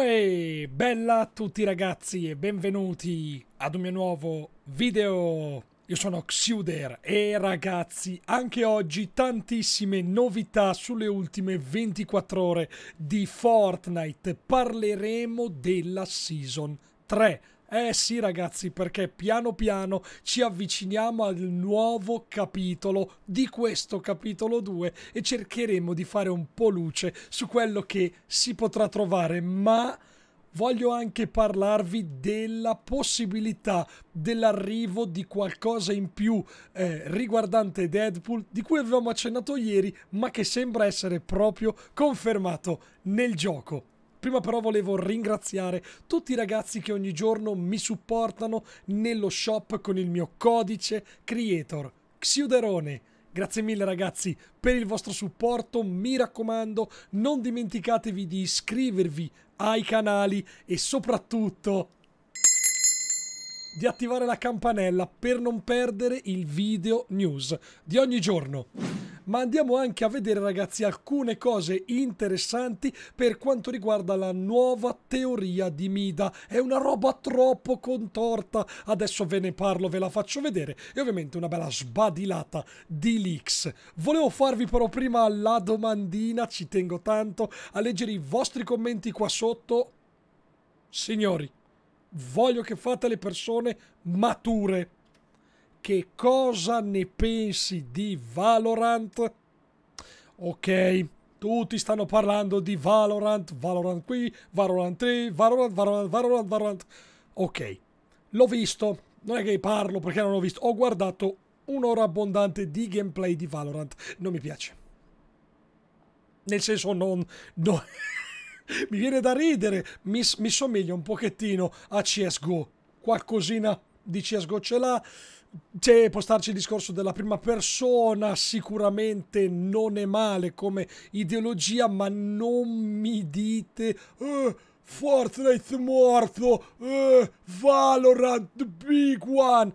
Uè, bella a tutti ragazzi e benvenuti ad un mio nuovo video. Io sono Xuder e ragazzi, anche oggi tantissime novità sulle ultime 24 ore di Fortnite. Parleremo della Season 3 eh sì ragazzi, perché piano piano ci avviciniamo al nuovo capitolo di questo capitolo 2 e cercheremo di fare un po' luce su quello che si potrà trovare, ma voglio anche parlarvi della possibilità dell'arrivo di qualcosa in più eh, riguardante Deadpool di cui avevamo accennato ieri ma che sembra essere proprio confermato nel gioco. Prima però volevo ringraziare tutti i ragazzi che ogni giorno mi supportano nello shop con il mio codice creator Xiuderone. Grazie mille ragazzi per il vostro supporto, mi raccomando non dimenticatevi di iscrivervi ai canali e soprattutto di attivare la campanella per non perdere il video news di ogni giorno ma andiamo anche a vedere ragazzi alcune cose interessanti per quanto riguarda la nuova teoria di Mida. È una roba troppo contorta, adesso ve ne parlo, ve la faccio vedere e ovviamente una bella sbadilata di leaks. Volevo farvi però prima la domandina, ci tengo tanto, a leggere i vostri commenti qua sotto. Signori, voglio che fate le persone mature che cosa ne pensi di Valorant? Ok, tutti stanno parlando di Valorant, Valorant qui, Valorant 3, Valorant, Valorant, Valorant, Valorant. Ok, l'ho visto, non è che parlo perché non l'ho visto, ho guardato un'ora abbondante di gameplay di Valorant, non mi piace. Nel senso non... No. mi viene da ridere, mi, mi somiglia un pochettino a CSGO, qualcosina dici a sgocciola C'è, può starci il discorso della prima persona, sicuramente non è male come ideologia, ma non mi dite... Eh, Fortnite morto, eh, Valorant, Big One.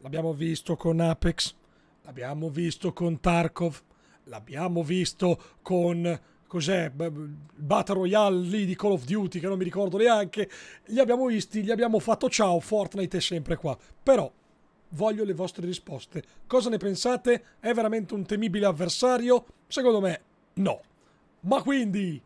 L'abbiamo visto con Apex, l'abbiamo visto con Tarkov, l'abbiamo visto con cos'è, Battle Royale lì di Call of Duty, che non mi ricordo neanche, li abbiamo visti, gli abbiamo fatto ciao, Fortnite è sempre qua. Però voglio le vostre risposte. Cosa ne pensate? È veramente un temibile avversario? Secondo me no. Ma quindi,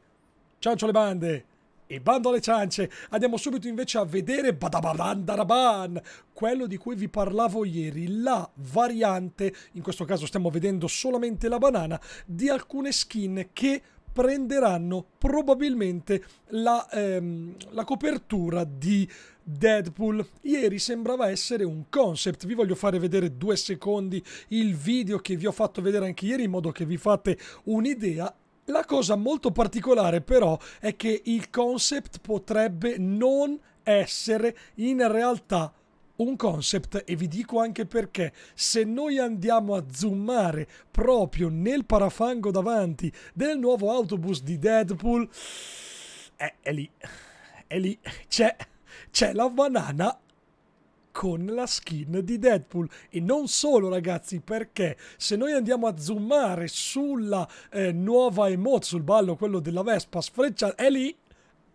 ciancio le bande e bando alle ciance, andiamo subito invece a vedere Badabadandaraban, quello di cui vi parlavo ieri, la variante, in questo caso stiamo vedendo solamente la banana, di alcune skin che prenderanno probabilmente la, ehm, la copertura di Deadpool. Ieri sembrava essere un concept. Vi voglio fare vedere due secondi il video che vi ho fatto vedere anche ieri in modo che vi fate un'idea la cosa molto particolare però è che il concept potrebbe non essere in realtà un concept e vi dico anche perché se noi andiamo a zoomare proprio nel parafango davanti del nuovo autobus di Deadpool è, eh, è lì è lì c'è c'è la banana con la skin di Deadpool e non solo ragazzi perché se noi andiamo a zoomare sulla eh, nuova emote sul ballo quello della Vespa sfreccia è lì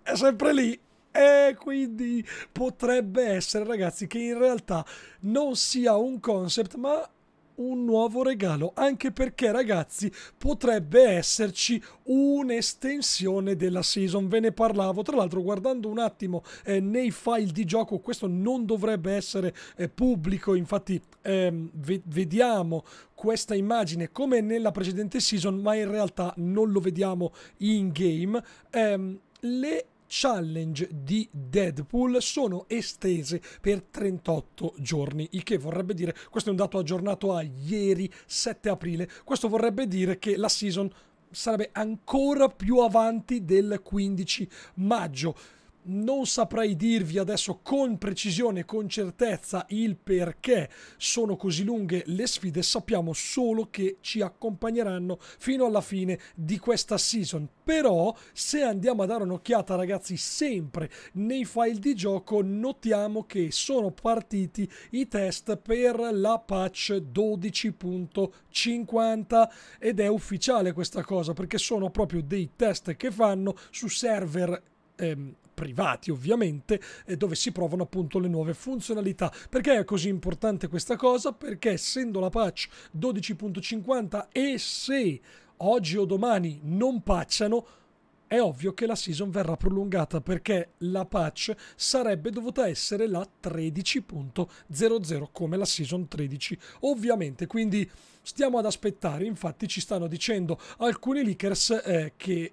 è sempre lì e eh, quindi potrebbe essere, ragazzi, che in realtà non sia un concept, ma un nuovo regalo, anche perché ragazzi potrebbe esserci un'estensione della season, ve ne parlavo, tra l'altro guardando un attimo eh, nei file di gioco questo non dovrebbe essere eh, pubblico, infatti ehm, vediamo questa immagine come nella precedente season, ma in realtà non lo vediamo in game. Ehm, le challenge di Deadpool sono estese per 38 giorni, il che vorrebbe dire, questo è un dato aggiornato a ieri 7 aprile, questo vorrebbe dire che la season sarebbe ancora più avanti del 15 maggio non saprei dirvi adesso con precisione, con certezza il perché sono così lunghe le sfide, sappiamo solo che ci accompagneranno fino alla fine di questa season. Però se andiamo a dare un'occhiata ragazzi sempre nei file di gioco notiamo che sono partiti i test per la patch 12.50 ed è ufficiale questa cosa perché sono proprio dei test che fanno su server ehm, privati ovviamente, eh, dove si provano appunto le nuove funzionalità. Perché è così importante questa cosa? Perché essendo la patch 12.50 e se oggi o domani non pacciano, è ovvio che la season verrà prolungata perché la patch sarebbe dovuta essere la 13.00 come la season 13 ovviamente quindi stiamo ad aspettare infatti ci stanno dicendo alcuni leakers eh, che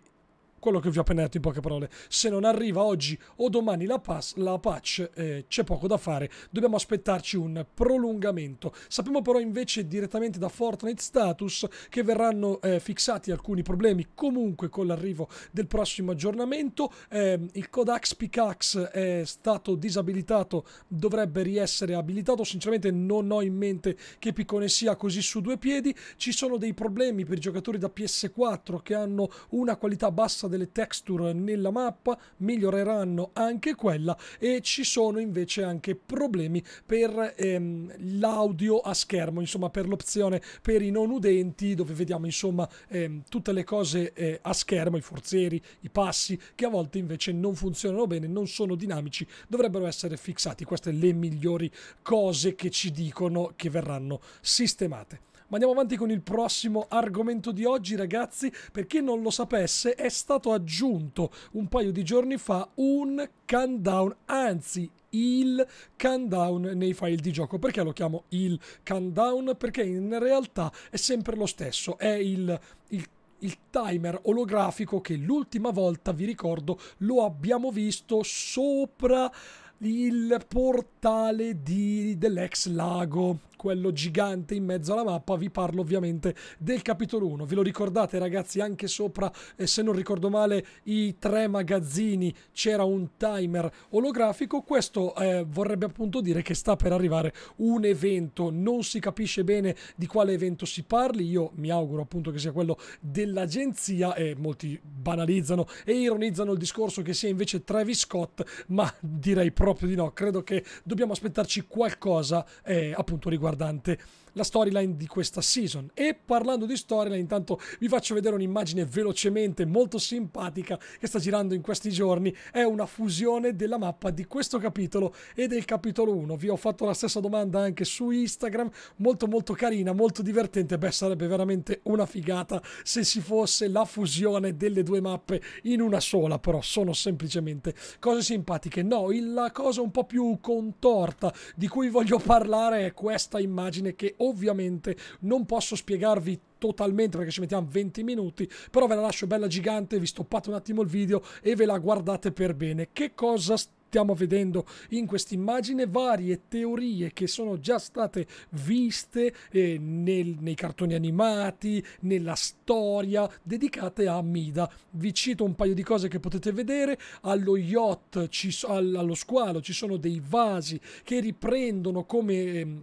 quello che vi ho appena detto in poche parole. Se non arriva oggi o domani la, pass, la patch, eh, c'è poco da fare. Dobbiamo aspettarci un prolungamento. Sappiamo però invece direttamente da Fortnite Status che verranno eh, fissati alcuni problemi comunque con l'arrivo del prossimo aggiornamento. Eh, il Kodak Pickaxe è stato disabilitato, dovrebbe riessere abilitato. Sinceramente non ho in mente che piccone sia così su due piedi. Ci sono dei problemi per i giocatori da PS4 che hanno una qualità bassa del delle texture nella mappa, miglioreranno anche quella e ci sono invece anche problemi per ehm, l'audio a schermo, insomma per l'opzione per i non udenti dove vediamo insomma ehm, tutte le cose eh, a schermo, i forzieri, i passi che a volte invece non funzionano bene, non sono dinamici, dovrebbero essere fissati. Queste le migliori cose che ci dicono che verranno sistemate. Ma andiamo avanti con il prossimo argomento di oggi, ragazzi. Per chi non lo sapesse, è stato aggiunto un paio di giorni fa un countdown, anzi il countdown nei file di gioco. Perché lo chiamo il countdown? Perché in realtà è sempre lo stesso, è il, il il timer olografico che l'ultima volta, vi ricordo, lo abbiamo visto sopra il portale di, dell'ex lago quello gigante in mezzo alla mappa, vi parlo ovviamente del capitolo 1. Ve lo ricordate ragazzi anche sopra, eh, se non ricordo male, i tre magazzini c'era un timer olografico. Questo eh, vorrebbe appunto dire che sta per arrivare un evento. Non si capisce bene di quale evento si parli. Io mi auguro appunto che sia quello dell'agenzia e molti banalizzano e ironizzano il discorso che sia invece Travis Scott, ma direi proprio di no. Credo che dobbiamo aspettarci qualcosa eh, appunto riguardo riguardante la storyline di questa season. E parlando di storyline, intanto vi faccio vedere un'immagine velocemente molto simpatica che sta girando in questi giorni. È una fusione della mappa di questo capitolo e del capitolo 1. Vi ho fatto la stessa domanda anche su Instagram, molto molto carina, molto divertente. Beh, sarebbe veramente una figata se si fosse la fusione delle due mappe in una sola, però sono semplicemente cose simpatiche. No, la cosa un po' più contorta di cui voglio parlare è questa immagine che Ovviamente non posso spiegarvi totalmente perché ci mettiamo 20 minuti, però ve la lascio bella gigante, vi stoppate un attimo il video e ve la guardate per bene. Che cosa stiamo vedendo in quest'immagine? Varie teorie che sono già state viste eh, nel, nei cartoni animati, nella storia, dedicate a Mida. Vi cito un paio di cose che potete vedere, allo yacht, ci, allo squalo ci sono dei vasi che riprendono come... Eh,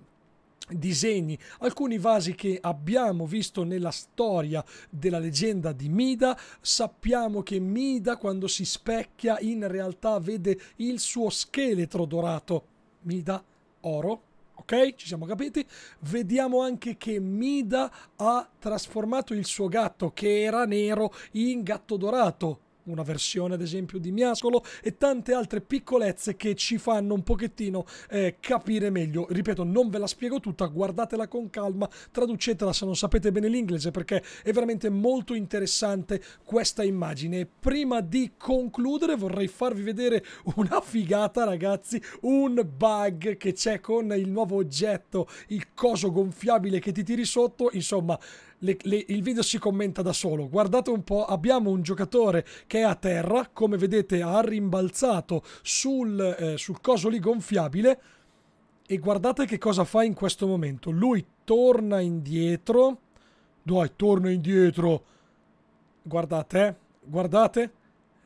disegni, alcuni vasi che abbiamo visto nella storia della leggenda di Mida, sappiamo che Mida quando si specchia in realtà vede il suo scheletro dorato, Mida oro, ok? Ci siamo capiti? Vediamo anche che Mida ha trasformato il suo gatto che era nero in gatto dorato, una versione ad esempio di Miascolo e tante altre piccolezze che ci fanno un pochettino eh, capire meglio. Ripeto, non ve la spiego tutta, guardatela con calma, traducetela se non sapete bene l'inglese perché è veramente molto interessante questa immagine. Prima di concludere vorrei farvi vedere una figata ragazzi, un bug che c'è con il nuovo oggetto, il coso gonfiabile che ti tiri sotto, insomma le, le, il video si commenta da solo. Guardate un po', abbiamo un giocatore che è a terra, come vedete ha rimbalzato sul, eh, sul coso lì gonfiabile e guardate che cosa fa in questo momento. Lui torna indietro, dai, torna indietro, guardate, eh, guardate,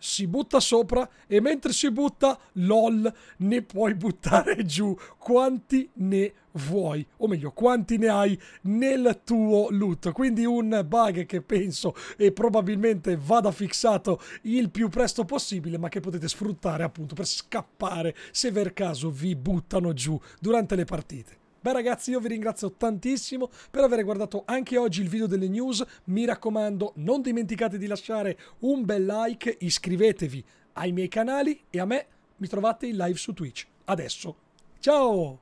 si butta sopra e mentre si butta, lol, ne puoi buttare giù quanti ne vuoi, o meglio, quanti ne hai nel tuo loot. Quindi un bug che penso e probabilmente vada fissato il più presto possibile, ma che potete sfruttare appunto per scappare se per caso vi buttano giù durante le partite. Beh ragazzi io vi ringrazio tantissimo per aver guardato anche oggi il video delle news, mi raccomando non dimenticate di lasciare un bel like, iscrivetevi ai miei canali e a me mi trovate in live su Twitch. Adesso, ciao!